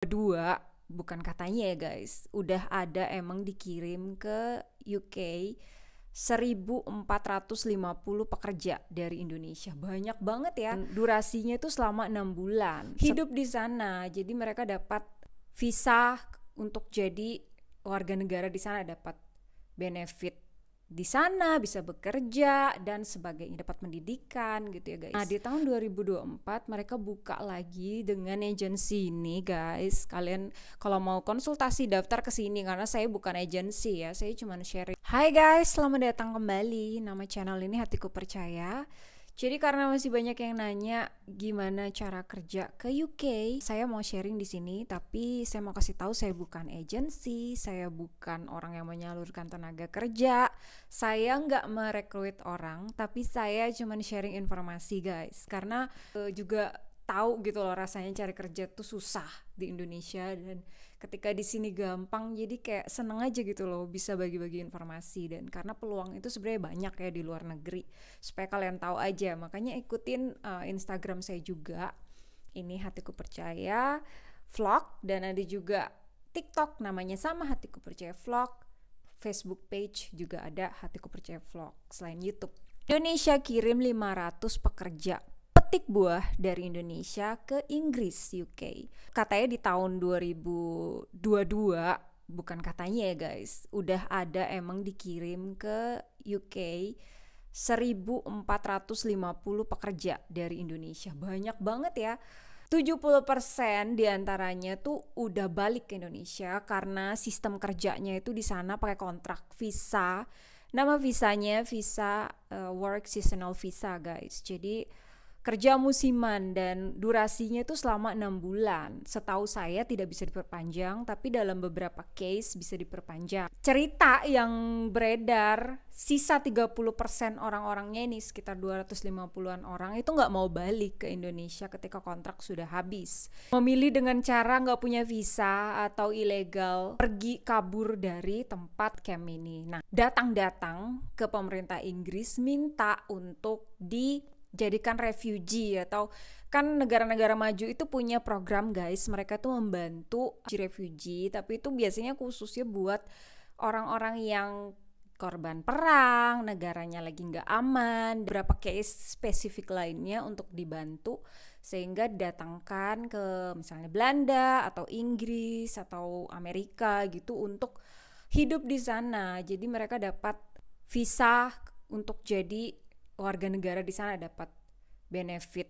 kedua bukan katanya ya guys udah ada emang dikirim ke UK 1450 pekerja dari Indonesia banyak banget ya hmm. durasinya itu selama enam bulan hidup di sana jadi mereka dapat visa untuk jadi warga negara di sana dapat benefit di sana bisa bekerja dan sebagainya dapat pendidikan gitu ya guys. Nah, di tahun 2024 mereka buka lagi dengan agensi ini guys. Kalian kalau mau konsultasi daftar ke sini karena saya bukan agensi ya, saya cuma sharing. Hai guys, selamat datang kembali. Nama channel ini Hatiku Percaya. Jadi karena masih banyak yang nanya gimana cara kerja ke UK, saya mau sharing di sini tapi saya mau kasih tahu saya bukan agency, saya bukan orang yang menyalurkan tenaga kerja. Saya nggak merekrut orang, tapi saya cuma sharing informasi guys. Karena uh, juga tahu gitu loh rasanya cari kerja tuh susah di Indonesia dan ketika di sini gampang jadi kayak seneng aja gitu loh bisa bagi-bagi informasi dan karena peluang itu sebenarnya banyak ya di luar negeri supaya kalian tahu aja makanya ikutin uh, Instagram saya juga ini hatiku percaya vlog dan ada juga TikTok namanya sama hatiku percaya vlog Facebook page juga ada hatiku percaya vlog selain YouTube Indonesia kirim 500 pekerja petik buah dari Indonesia ke Inggris UK. Katanya di tahun 2022 bukan katanya ya guys, udah ada emang dikirim ke UK 1450 pekerja dari Indonesia. Banyak banget ya. 70% diantaranya tuh udah balik ke Indonesia karena sistem kerjanya itu di sana pakai kontrak visa. Nama visanya visa uh, work seasonal visa guys. Jadi kerja musiman dan durasinya itu selama enam bulan. Setahu saya tidak bisa diperpanjang, tapi dalam beberapa case bisa diperpanjang. Cerita yang beredar, sisa 30% orang-orangnya ini sekitar 250-an orang itu nggak mau balik ke Indonesia ketika kontrak sudah habis. Memilih dengan cara nggak punya visa atau ilegal pergi kabur dari tempat camp ini. Nah, datang-datang ke pemerintah Inggris minta untuk di jadikan refugee atau kan negara-negara maju itu punya program guys mereka tuh membantu refugee tapi itu biasanya khususnya buat orang-orang yang korban perang negaranya lagi nggak aman berapa case spesifik lainnya untuk dibantu sehingga datangkan ke misalnya Belanda atau Inggris atau Amerika gitu untuk hidup di sana jadi mereka dapat visa untuk jadi warga negara di sana dapat benefit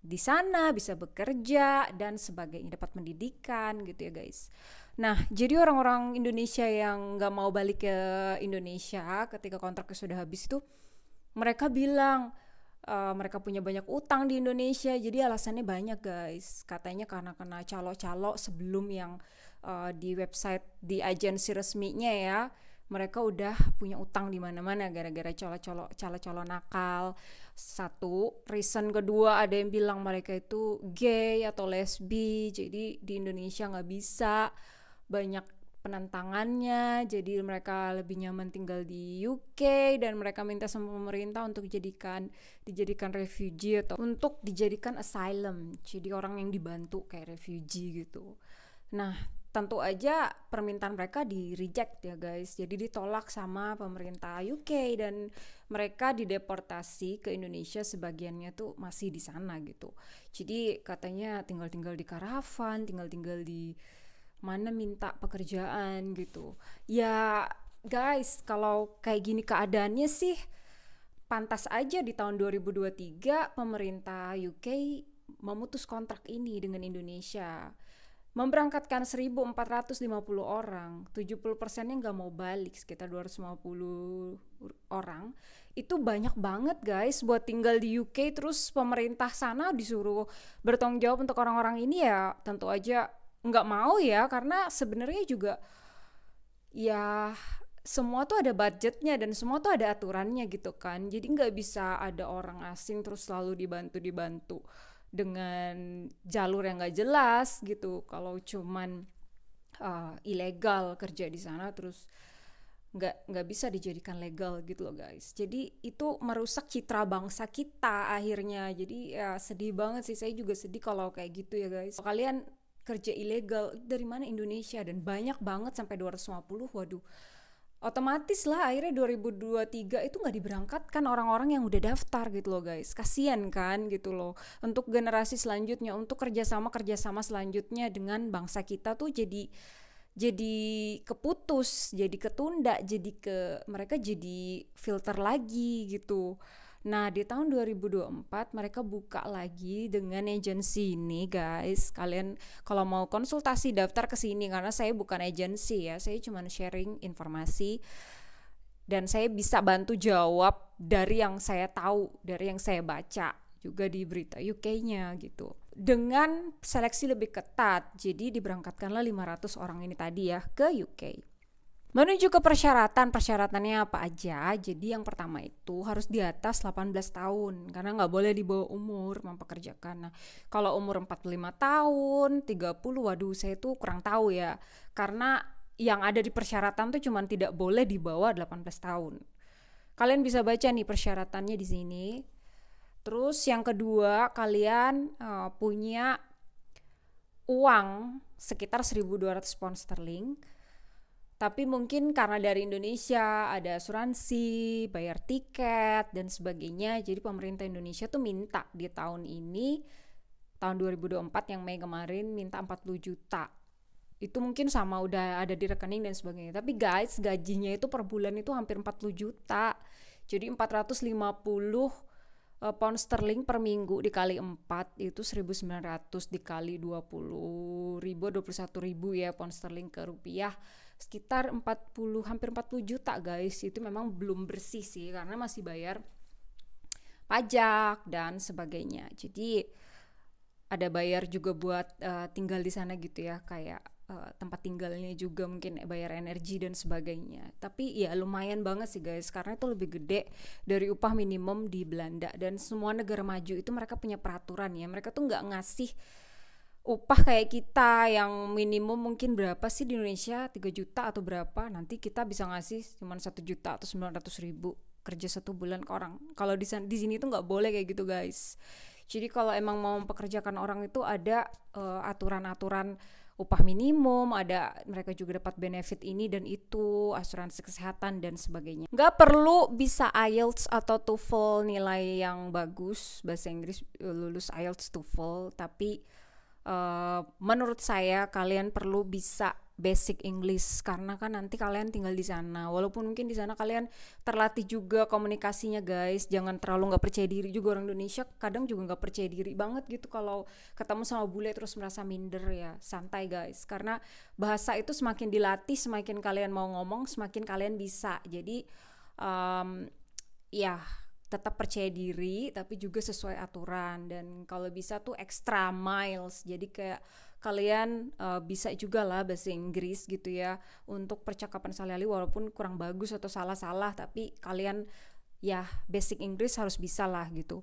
di sana bisa bekerja dan sebagainya dapat pendidikan gitu ya guys. Nah jadi orang-orang Indonesia yang nggak mau balik ke Indonesia ketika kontraknya sudah habis itu mereka bilang uh, mereka punya banyak utang di Indonesia jadi alasannya banyak guys katanya karena kena calo-calo sebelum yang uh, di website di agensi resminya ya mereka udah punya utang di mana-mana gara-gara colo-colo colo-colo nakal. Satu, reason kedua ada yang bilang mereka itu gay atau lesbi, jadi di Indonesia nggak bisa banyak penentangannya, jadi mereka lebih nyaman tinggal di UK dan mereka minta sama pemerintah untuk dijadikan dijadikan refugee atau untuk dijadikan asylum, jadi orang yang dibantu kayak refugee gitu. Nah, tentu aja permintaan mereka di reject ya guys jadi ditolak sama pemerintah UK dan mereka dideportasi ke Indonesia sebagiannya tuh masih di sana gitu jadi katanya tinggal-tinggal di karavan tinggal-tinggal di mana minta pekerjaan gitu ya guys kalau kayak gini keadaannya sih pantas aja di tahun 2023 pemerintah UK memutus kontrak ini dengan Indonesia memberangkatkan 1.450 orang, 70 persennya nggak mau balik, sekitar 250 orang. Itu banyak banget guys buat tinggal di UK, terus pemerintah sana disuruh bertanggung jawab untuk orang-orang ini ya tentu aja nggak mau ya, karena sebenarnya juga ya semua tuh ada budgetnya dan semua tuh ada aturannya gitu kan. Jadi nggak bisa ada orang asing terus selalu dibantu-dibantu dengan jalur yang gak jelas gitu kalau cuman uh, ilegal kerja di sana terus nggak nggak bisa dijadikan legal gitu loh guys jadi itu merusak citra bangsa kita akhirnya jadi ya sedih banget sih saya juga sedih kalau kayak gitu ya guys kalian kerja ilegal dari mana Indonesia dan banyak banget sampai 250 waduh otomatis lah akhirnya 2023 itu nggak diberangkatkan orang-orang yang udah daftar gitu loh guys kasian kan gitu loh untuk generasi selanjutnya untuk kerjasama kerjasama selanjutnya dengan bangsa kita tuh jadi jadi keputus jadi ketunda jadi ke mereka jadi filter lagi gitu Nah, di tahun 2024 mereka buka lagi dengan agensi ini, guys. Kalian kalau mau konsultasi daftar ke sini karena saya bukan agensi ya. Saya cuma sharing informasi dan saya bisa bantu jawab dari yang saya tahu, dari yang saya baca juga di berita UK-nya gitu. Dengan seleksi lebih ketat, jadi diberangkatkanlah 500 orang ini tadi ya ke UK. Menuju ke persyaratan, persyaratannya apa aja? Jadi yang pertama itu harus di atas 18 tahun karena nggak boleh di bawah umur mempekerjakan. Nah, kalau umur 45 tahun, 30, waduh saya itu kurang tahu ya. Karena yang ada di persyaratan tuh cuman tidak boleh di bawah 18 tahun. Kalian bisa baca nih persyaratannya di sini. Terus yang kedua, kalian uh, punya uang sekitar 1.200 pound sterling tapi mungkin karena dari Indonesia ada asuransi, bayar tiket dan sebagainya, jadi pemerintah Indonesia tuh minta di tahun ini tahun 2024 yang Mei kemarin minta 40 juta. Itu mungkin sama udah ada di rekening dan sebagainya. Tapi guys, gajinya itu per bulan itu hampir 40 juta. Jadi 450 eh, pound sterling per minggu dikali 4 itu 1900 dikali 20 ribu 21 ribu ya pound sterling ke rupiah sekitar 40 hampir 40 juta guys itu memang belum bersih sih karena masih bayar pajak dan sebagainya jadi ada bayar juga buat uh, tinggal di sana gitu ya kayak uh, tempat tinggalnya juga mungkin bayar energi dan sebagainya tapi ya lumayan banget sih guys karena itu lebih gede dari upah minimum di Belanda dan semua negara maju itu mereka punya peraturan ya mereka tuh nggak ngasih upah kayak kita yang minimum mungkin berapa sih di Indonesia 3 juta atau berapa nanti kita bisa ngasih cuma satu juta atau sembilan ratus ribu kerja satu bulan ke orang kalau di di sini tuh nggak boleh kayak gitu guys jadi kalau emang mau mempekerjakan orang itu ada eh, aturan-aturan uh, aturan upah minimum ada mereka juga dapat benefit ini dan itu asuransi kesehatan dan sebagainya nggak perlu bisa IELTS atau TOEFL nilai yang bagus bahasa Inggris eh, lulus IELTS TOEFL tapi Eh, menurut saya kalian perlu bisa basic English karena kan nanti kalian tinggal di sana walaupun mungkin di sana kalian terlatih juga komunikasinya guys jangan terlalu nggak percaya diri juga orang Indonesia kadang juga nggak percaya diri banget gitu kalau ketemu sama bule terus merasa minder ya santai guys karena bahasa itu semakin dilatih semakin kalian mau ngomong semakin kalian bisa jadi um, ya tetap percaya diri tapi juga sesuai aturan dan kalau bisa tuh extra miles jadi kayak kalian uh, bisa juga lah bahasa Inggris gitu ya untuk percakapan sehari-hari walaupun kurang bagus atau salah-salah tapi kalian ya basic Inggris harus bisa lah gitu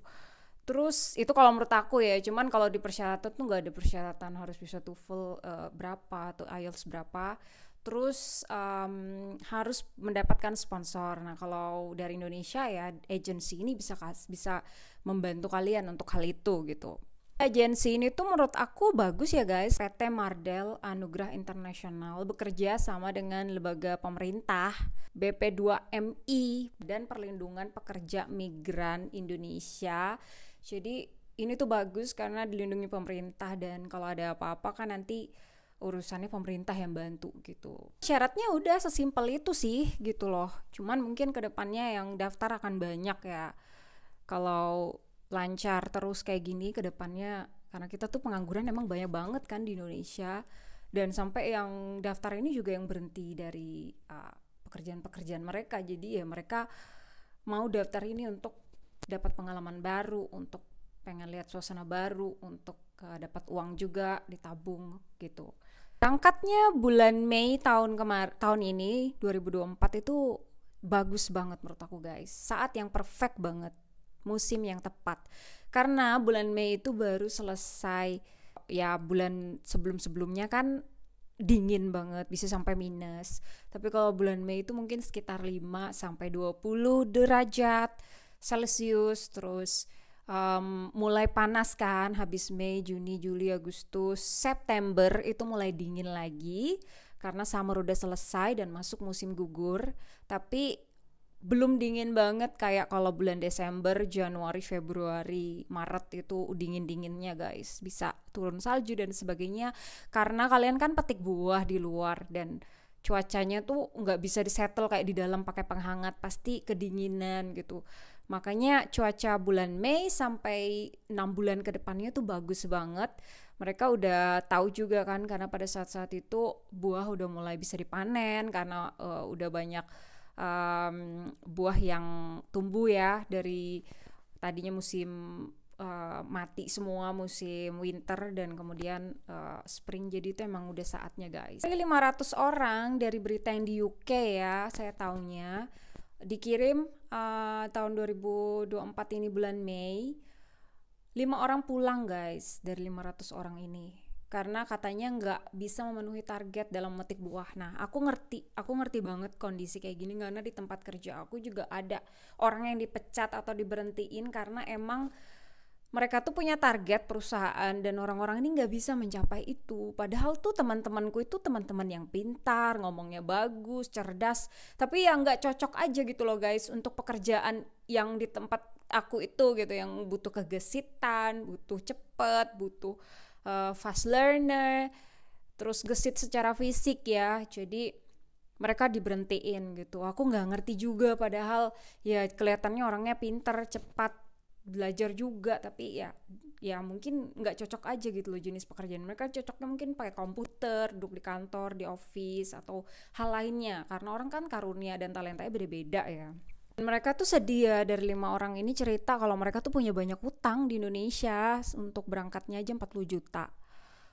terus itu kalau menurut aku ya cuman kalau di persyaratan tuh nggak ada persyaratan harus bisa TOEFL uh, berapa atau IELTS berapa terus um, harus mendapatkan sponsor. Nah, kalau dari Indonesia ya agensi ini bisa bisa membantu kalian untuk hal itu gitu. Agensi ini tuh menurut aku bagus ya guys. PT Mardel Anugrah Internasional bekerja sama dengan lembaga pemerintah BP2MI dan Perlindungan Pekerja Migran Indonesia. Jadi ini tuh bagus karena dilindungi pemerintah dan kalau ada apa-apa kan nanti urusannya pemerintah yang bantu gitu. Syaratnya udah sesimpel itu sih gitu loh. Cuman mungkin kedepannya yang daftar akan banyak ya. Kalau lancar terus kayak gini kedepannya karena kita tuh pengangguran emang banyak banget kan di Indonesia dan sampai yang daftar ini juga yang berhenti dari ah, pekerjaan-pekerjaan uh, mereka jadi ya mereka mau daftar ini untuk dapat pengalaman baru untuk pengen lihat suasana baru untuk uh, dapat uang juga ditabung gitu Tangkatnya bulan Mei tahun kemar tahun ini 2024 itu bagus banget menurut aku guys. Saat yang perfect banget, musim yang tepat. Karena bulan Mei itu baru selesai ya bulan sebelum-sebelumnya kan dingin banget, bisa sampai minus. Tapi kalau bulan Mei itu mungkin sekitar 5 sampai 20 derajat Celcius terus um, mulai panas kan habis Mei, Juni, Juli, Agustus, September itu mulai dingin lagi karena summer udah selesai dan masuk musim gugur. Tapi belum dingin banget kayak kalau bulan Desember, Januari, Februari, Maret itu dingin-dinginnya guys. Bisa turun salju dan sebagainya karena kalian kan petik buah di luar dan cuacanya tuh nggak bisa disetel kayak di dalam pakai penghangat pasti kedinginan gitu Makanya cuaca bulan Mei sampai 6 bulan ke depannya tuh bagus banget. Mereka udah tahu juga kan karena pada saat-saat itu buah udah mulai bisa dipanen karena uh, udah banyak um, buah yang tumbuh ya dari tadinya musim uh, mati semua musim winter dan kemudian uh, spring jadi itu emang udah saatnya guys. Dari 500 orang dari berita yang di UK ya saya taunya dikirim uh, tahun 2024 ini bulan Mei. lima orang pulang guys dari 500 orang ini karena katanya nggak bisa memenuhi target dalam metik buah. Nah, aku ngerti, aku ngerti banget kondisi kayak gini karena di tempat kerja aku juga ada orang yang dipecat atau diberhentiin karena emang mereka tuh punya target perusahaan dan orang-orang ini nggak bisa mencapai itu. Padahal tuh teman-temanku itu teman-teman yang pintar, ngomongnya bagus, cerdas, tapi ya nggak cocok aja gitu loh guys untuk pekerjaan yang di tempat aku itu gitu, yang butuh kegesitan, butuh cepet, butuh uh, fast learner, terus gesit secara fisik ya. Jadi mereka diberhentiin gitu. Aku nggak ngerti juga padahal ya kelihatannya orangnya pintar, cepat, belajar juga tapi ya ya mungkin nggak cocok aja gitu loh jenis pekerjaan mereka cocoknya mungkin pakai komputer duduk di kantor di office atau hal lainnya karena orang kan karunia dan talentanya beda-beda ya mereka tuh sedia dari lima orang ini cerita kalau mereka tuh punya banyak utang di Indonesia untuk berangkatnya aja 40 juta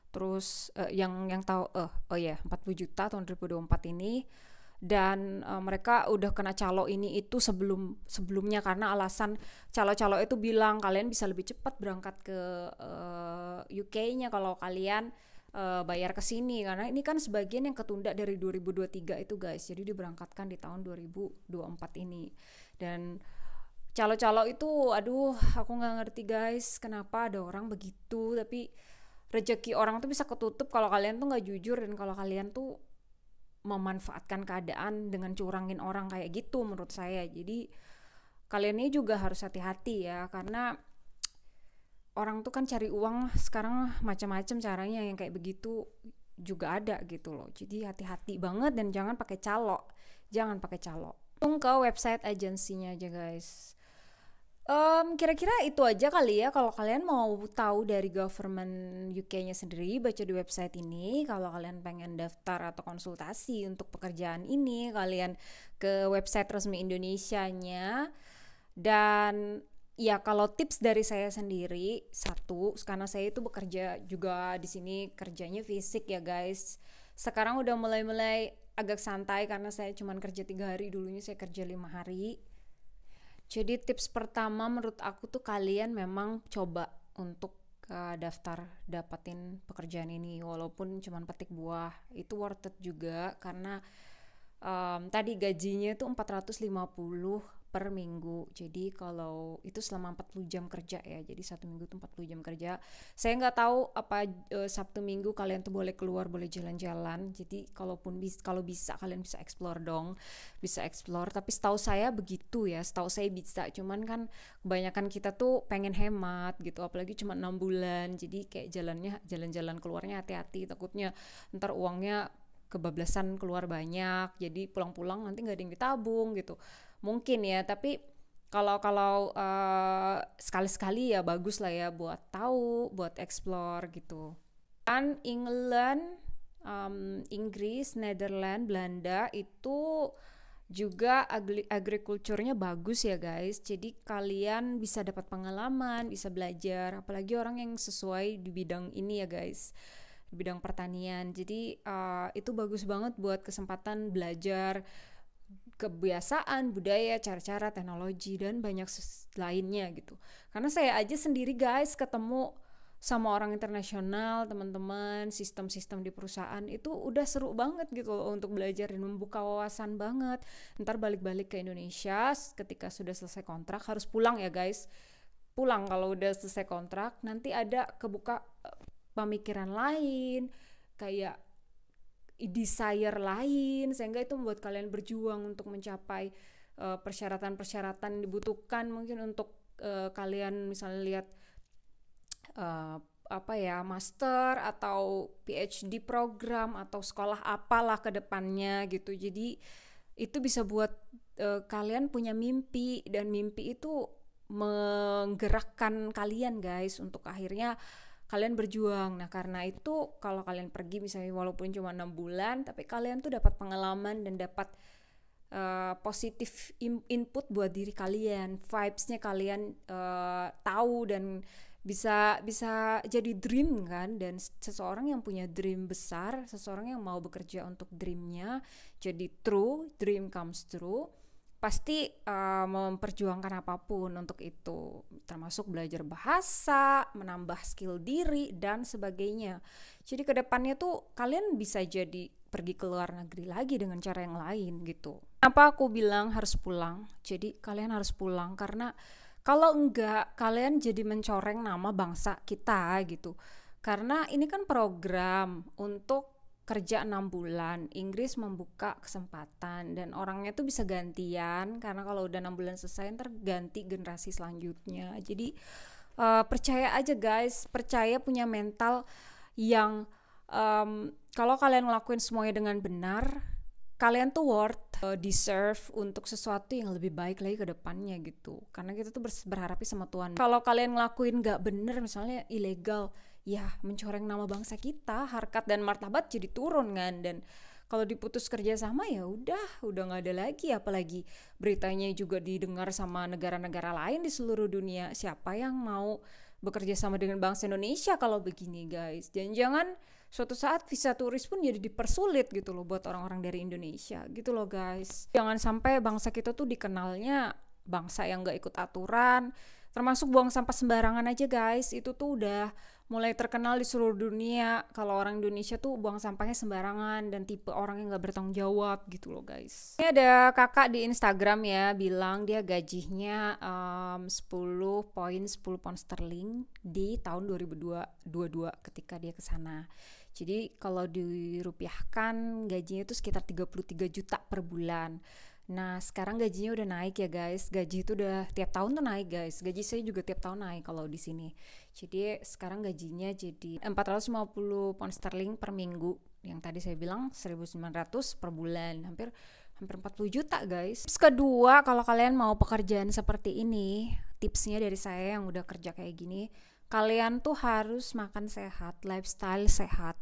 terus uh, yang yang tahu eh uh, oh ya yeah, 40 juta tahun 2024 ini dan uh, mereka udah kena calo ini itu sebelum sebelumnya karena alasan calo-calo itu bilang kalian bisa lebih cepat berangkat ke uh, eh, UK-nya kalau kalian uh, bayar ke sini karena ini kan sebagian yang ketunda dari 2023 itu guys. Jadi diberangkatkan di tahun 2024 ini. Dan calo-calo itu aduh aku nggak ngerti guys kenapa ada orang begitu tapi rezeki orang tuh bisa ketutup kalau kalian tuh nggak jujur dan kalau kalian tuh memanfaatkan keadaan dengan curangin orang kayak gitu menurut saya jadi kalian ini juga harus hati-hati ya karena orang tuh kan cari uang sekarang macam-macam caranya yang kayak begitu juga ada gitu loh jadi hati-hati banget dan jangan pakai calo jangan pakai calo Tunggu ke website agensinya aja guys Um, kira-kira itu aja kali ya kalau kalian mau tahu dari government UK-nya sendiri baca di website ini kalau kalian pengen daftar atau konsultasi untuk pekerjaan ini kalian ke website resmi Indonesia-nya dan ya kalau tips dari saya sendiri satu karena saya itu bekerja juga di sini kerjanya fisik ya guys sekarang udah mulai-mulai agak santai karena saya cuma kerja tiga hari dulunya saya kerja lima hari jadi tips pertama menurut aku tuh kalian memang coba untuk ke eh, daftar dapatin pekerjaan ini walaupun cuman petik buah itu worth it juga karena um, tadi gajinya tuh 450 per minggu. Jadi kalau itu selama 40 jam kerja ya. Jadi satu minggu itu 40 jam kerja. Saya nggak tahu apa e, Sabtu Minggu kalian tuh boleh keluar, boleh jalan-jalan. Jadi kalaupun bis, kalau bisa kalian bisa explore dong. Bisa explore, tapi setahu saya begitu ya. Setahu saya bisa, cuman kan kebanyakan kita tuh pengen hemat gitu, apalagi cuma enam bulan. Jadi kayak jalannya jalan-jalan keluarnya hati-hati takutnya ntar uangnya kebablasan keluar banyak jadi pulang-pulang nanti nggak ada yang ditabung gitu mungkin ya tapi kalau kalau uh, sekali-sekali ya bagus lah ya buat tahu buat explore gitu kan England um, Inggris Netherlands Belanda itu juga agrikulturnya bagus ya guys jadi kalian bisa dapat pengalaman bisa belajar apalagi orang yang sesuai di bidang ini ya guys bidang pertanian. Jadi uh, itu bagus banget buat kesempatan belajar kebiasaan, budaya, cara-cara, teknologi dan banyak lainnya gitu. Karena saya aja sendiri guys ketemu sama orang internasional, teman-teman, sistem-sistem di perusahaan itu udah seru banget gitu loh untuk belajar dan membuka wawasan banget. Ntar balik-balik ke Indonesia ketika sudah selesai kontrak harus pulang ya guys. Pulang kalau udah selesai kontrak, nanti ada kebuka pemikiran lain, kayak desire lain sehingga itu membuat kalian berjuang untuk mencapai eh, persyaratan-persyaratan uh, dibutuhkan mungkin untuk uh, kalian misalnya lihat uh, apa ya master atau PhD program atau sekolah apalah ke depannya gitu. Jadi itu bisa buat uh, kalian punya mimpi dan mimpi itu menggerakkan kalian guys untuk akhirnya kalian berjuang. Nah, karena itu kalau kalian pergi misalnya walaupun cuma enam bulan, tapi kalian tuh dapat pengalaman dan dapat uh, positif input buat diri kalian, vibesnya kalian uh, tahu dan bisa bisa jadi dream kan dan seseorang yang punya dream besar, seseorang yang mau bekerja untuk dreamnya jadi true, dream comes true pasti uh, memperjuangkan apapun untuk itu termasuk belajar bahasa menambah skill diri dan sebagainya jadi kedepannya tuh kalian bisa jadi pergi ke luar negeri lagi dengan cara yang lain gitu. apa aku bilang harus pulang? Jadi kalian harus pulang karena kalau enggak kalian jadi mencoreng nama bangsa kita gitu. Karena ini kan program untuk kerja enam bulan, Inggris membuka kesempatan dan orangnya tuh bisa gantian karena kalau udah enam bulan selesai ntar ganti generasi selanjutnya. Jadi uh, percaya aja guys, percaya punya mental yang um, kalau kalian ngelakuin semuanya dengan benar, kalian tuh worth, uh, deserve untuk sesuatu yang lebih baik lagi ke depannya gitu. Karena kita tuh berharapnya sama Tuhan. Kalau kalian ngelakuin gak bener misalnya ilegal, ya mencoreng nama bangsa kita, harkat dan martabat jadi turun kan dan kalau diputus kerja sama ya udah, udah nggak ada lagi apalagi beritanya juga didengar sama negara-negara lain di seluruh dunia. Siapa yang mau bekerja sama dengan bangsa Indonesia kalau begini guys? Dan jangan suatu saat visa turis pun jadi dipersulit gitu loh buat orang-orang dari Indonesia gitu loh guys. Jangan sampai bangsa kita tuh dikenalnya bangsa yang nggak ikut aturan, termasuk buang sampah sembarangan aja guys. Itu tuh udah mulai terkenal di seluruh dunia kalau orang Indonesia tuh buang sampahnya sembarangan dan tipe orang yang gak bertanggung jawab gitu loh guys. Ini ada kakak di Instagram ya bilang dia gajinya um, 10 pound sterling di tahun 2022 ketika dia ke sana. Jadi kalau dirupiahkan gajinya itu sekitar 33 juta per bulan. Nah, sekarang gajinya udah naik ya, guys. Gaji itu udah tiap tahun tuh naik, guys. Gaji saya juga tiap tahun naik kalau di sini. Jadi sekarang gajinya jadi 450 pound sterling per minggu. Yang tadi saya bilang 1900 per bulan, hampir hampir 40 juta guys. Terus kedua, kalau kalian mau pekerjaan seperti ini, tipsnya dari saya yang udah kerja kayak gini, kalian tuh harus makan sehat, lifestyle sehat.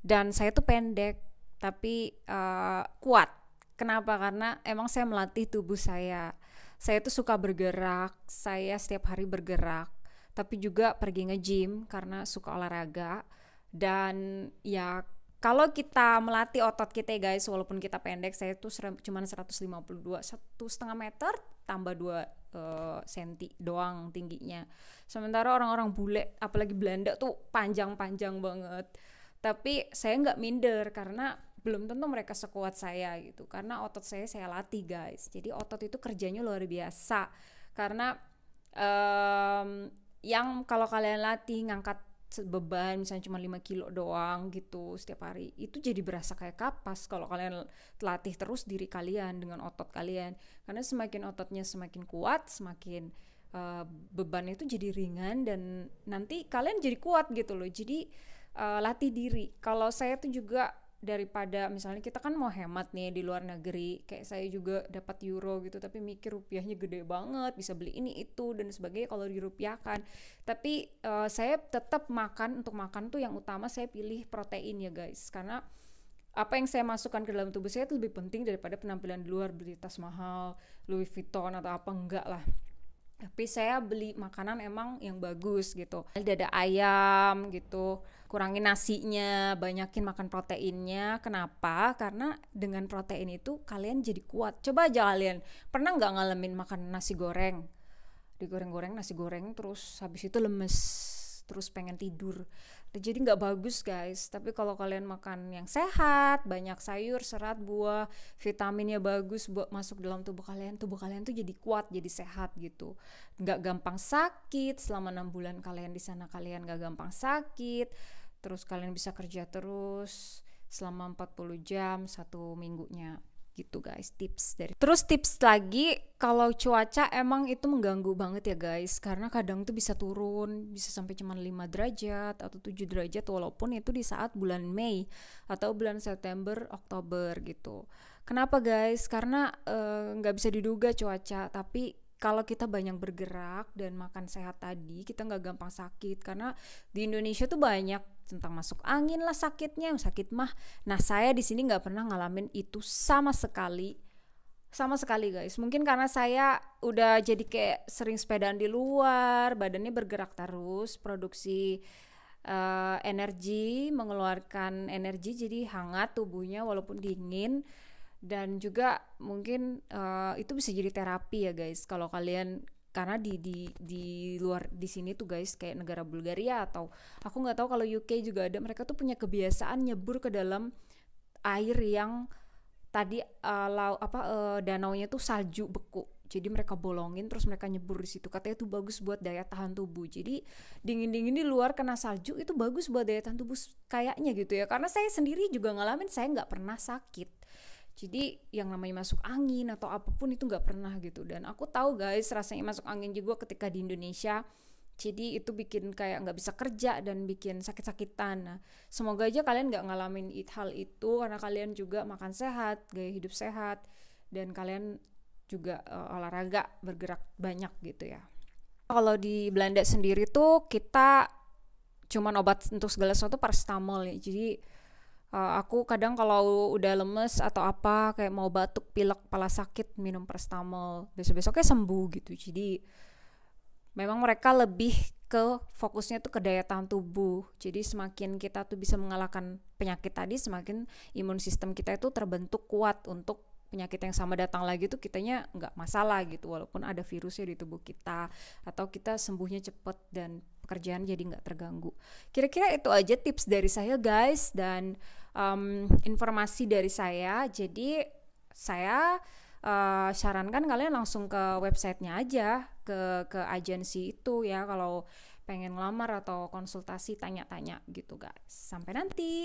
Dan saya tuh pendek tapi uh, kuat. Kenapa? Karena emang saya melatih tubuh saya. Saya tuh suka bergerak, saya setiap hari bergerak tapi juga pergi nge-gym karena suka olahraga dan ya kalau kita melatih otot kita ya guys walaupun kita pendek saya tuh cuma 152 satu setengah meter tambah 2 uh, eh, senti doang tingginya sementara orang-orang bule apalagi Belanda tuh panjang-panjang banget tapi saya nggak minder karena belum tentu mereka sekuat saya gitu karena otot saya saya latih guys jadi otot itu kerjanya luar biasa karena um, yang kalau kalian latih ngangkat beban misalnya cuma 5 kilo doang gitu setiap hari itu jadi berasa kayak kapas kalau kalian latih terus diri kalian dengan otot kalian karena semakin ototnya semakin kuat semakin uh, beban itu jadi ringan dan nanti kalian jadi kuat gitu loh jadi uh, latih diri kalau saya tuh juga daripada misalnya kita kan mau hemat nih di luar negeri kayak saya juga dapat euro gitu tapi mikir rupiahnya gede banget bisa beli ini itu dan sebagainya kalau dirupiahkan tapi uh, saya tetap makan untuk makan tuh yang utama saya pilih protein ya guys karena apa yang saya masukkan ke dalam tubuh saya itu lebih penting daripada penampilan di luar beli tas mahal Louis Vuitton atau apa enggak lah tapi saya beli makanan emang yang bagus gitu ada ayam gitu kurangin nasinya banyakin makan proteinnya kenapa karena dengan protein itu kalian jadi kuat coba aja kalian pernah nggak ngalamin makan nasi goreng digoreng-goreng nasi goreng terus habis itu lemes terus pengen tidur jadi nggak bagus guys tapi kalau kalian makan yang sehat banyak sayur serat buah vitaminnya bagus buat masuk dalam tubuh kalian tubuh kalian tuh jadi kuat jadi sehat gitu nggak gampang sakit selama enam bulan kalian di sana kalian nggak gampang sakit terus kalian bisa kerja terus selama 40 jam satu minggunya gitu guys tips dari terus tips lagi kalau cuaca emang itu mengganggu banget ya guys karena kadang tuh bisa turun bisa sampai cuma 5 derajat atau 7 derajat walaupun itu di saat bulan Mei atau bulan September Oktober gitu kenapa guys karena eh, nggak uh, bisa diduga cuaca tapi kalau kita banyak bergerak dan makan sehat tadi kita nggak gampang sakit karena di Indonesia tuh banyak tentang masuk angin lah sakitnya sakit mah nah saya di sini nggak pernah ngalamin itu sama sekali sama sekali guys mungkin karena saya udah jadi kayak sering sepedaan di luar badannya bergerak terus produksi uh, energi mengeluarkan energi jadi hangat tubuhnya walaupun dingin dan juga mungkin uh, itu bisa jadi terapi ya guys kalau kalian karena di di di luar di sini tuh guys kayak negara Bulgaria atau aku nggak tahu kalau UK juga ada mereka tuh punya kebiasaan nyebur ke dalam air yang tadi uh, lau apa uh, eh, nya tuh salju beku jadi mereka bolongin terus mereka nyebur di situ katanya itu bagus buat daya tahan tubuh jadi dingin dingin di luar kena salju itu bagus buat daya tahan tubuh kayaknya gitu ya karena saya sendiri juga ngalamin saya nggak pernah sakit jadi yang namanya masuk angin atau apapun itu nggak pernah gitu dan aku tahu guys rasanya masuk angin juga ketika di Indonesia jadi itu bikin kayak nggak bisa kerja dan bikin sakit-sakitan. Nah, semoga aja kalian nggak ngalamin hal itu karena kalian juga makan sehat, gaya hidup sehat, dan kalian juga uh, olahraga bergerak banyak gitu ya. Kalau di Belanda sendiri tuh kita cuman obat untuk segala sesuatu paracetamol ya. Jadi Eh, aku kadang kalau udah lemes atau apa kayak mau batuk pilek pala sakit minum prestamol besok besoknya sembuh gitu jadi memang mereka lebih ke fokusnya tuh ke daya tahan tubuh jadi semakin kita tuh bisa mengalahkan penyakit tadi semakin imun sistem kita itu terbentuk kuat untuk penyakit yang sama datang lagi tuh kitanya nggak masalah gitu walaupun ada virusnya di tubuh kita atau kita sembuhnya cepet dan pekerjaan jadi nggak terganggu kira-kira itu aja tips dari saya guys dan um, informasi dari saya. Jadi saya uh, sarankan kalian langsung ke websitenya aja ke ke agensi itu ya kalau pengen ngelamar atau konsultasi tanya-tanya gitu guys. Sampai nanti.